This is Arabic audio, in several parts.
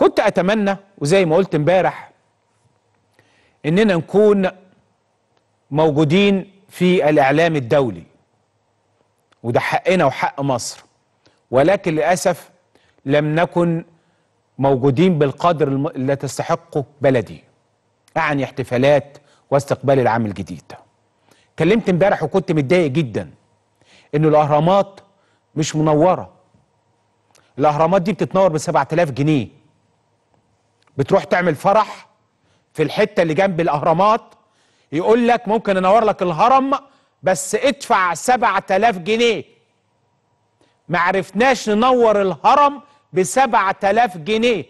كنت اتمنى وزي ما قلت امبارح اننا نكون موجودين في الاعلام الدولي وده حقنا وحق مصر ولكن للاسف لم نكن موجودين بالقدر اللي تستحقه بلدي اعني احتفالات واستقبال العام الجديد كلمت امبارح وكنت متضايق جدا ان الاهرامات مش منوره الاهرامات دي بتتنور ب 7000 جنيه بتروح تعمل فرح في الحته اللي جنب الاهرامات يقول لك ممكن انور لك الهرم بس ادفع 7000 جنيه ما عرفناش ننور الهرم ب 7000 جنيه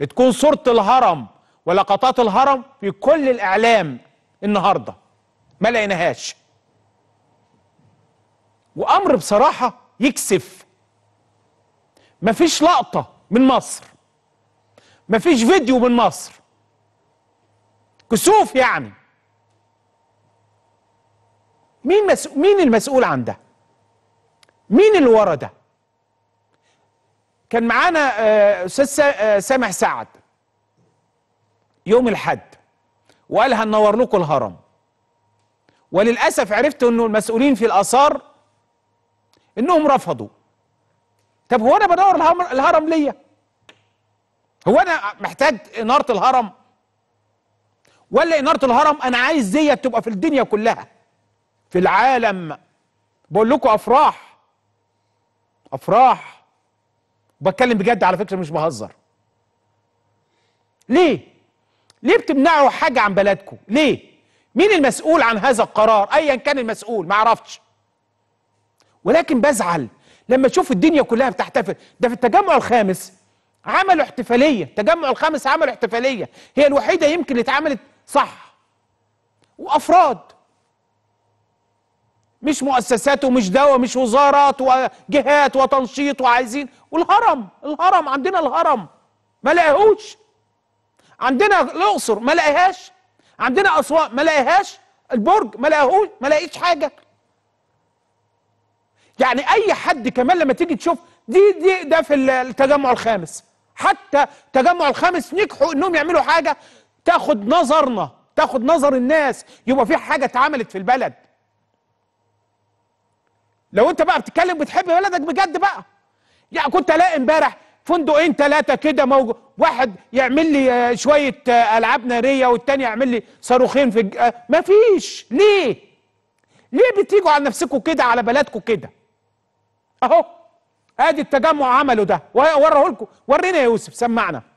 تكون صوره الهرم ولقطات الهرم في كل الاعلام النهارده ما لقيناهاش وامر بصراحه يكسف مفيش لقطه من مصر مفيش فيديو من مصر كسوف يعني مين مسؤول مين المسؤول عن ده مين اللي ورا ده كان معانا آه، استاذ آه، سامح سعد يوم الحد وقال هننور لكم الهرم وللاسف عرفت انه المسؤولين في الاثار انهم رفضوا طب هو انا بدور الهرم ليا هو انا محتاج اناره الهرم ولا اناره الهرم انا عايز ديت تبقى في الدنيا كلها في العالم بقول لكم افراح افراح بتكلم بجد على فكره مش بهزر ليه ليه بتمنعوا حاجه عن بلدكم ليه مين المسؤول عن هذا القرار ايا كان المسؤول ما اعرفش ولكن بزعل لما اشوف الدنيا كلها بتحتفل ده في التجمع الخامس عملوا احتفاليه تجمع الخامس عملوا احتفاليه هي الوحيده يمكن اللي اتعملت صح وافراد مش مؤسسات ومش دواء مش وزارات وجهات وتنشيط وعايزين والهرم الهرم عندنا الهرم ما لقاهوش عندنا الاقصر ما لقاهاش عندنا اسوان ما لقاهاش البرج ما لقاهوش ما لقيتش حاجه يعني اي حد كمان لما تيجي تشوف دي دي ده في التجمع الخامس حتى تجمع الخامس نجحوا انهم يعملوا حاجه تاخد نظرنا تاخد نظر الناس يبقى في حاجه اتعملت في البلد لو انت بقى بتتكلم بتحب بلدك بجد بقى يعني كنت الاقي امبارح فندقين ثلاثه كده موجود واحد يعمل لي آه، شويه آه، العاب ناريه والتاني يعمل لي صاروخين في الج... آه، مفيش ليه ليه بتيجوا على نفسكم كده على بلدكم كده اهو ادي التجمع عمله ده لكم ورينا يا يوسف سمعنا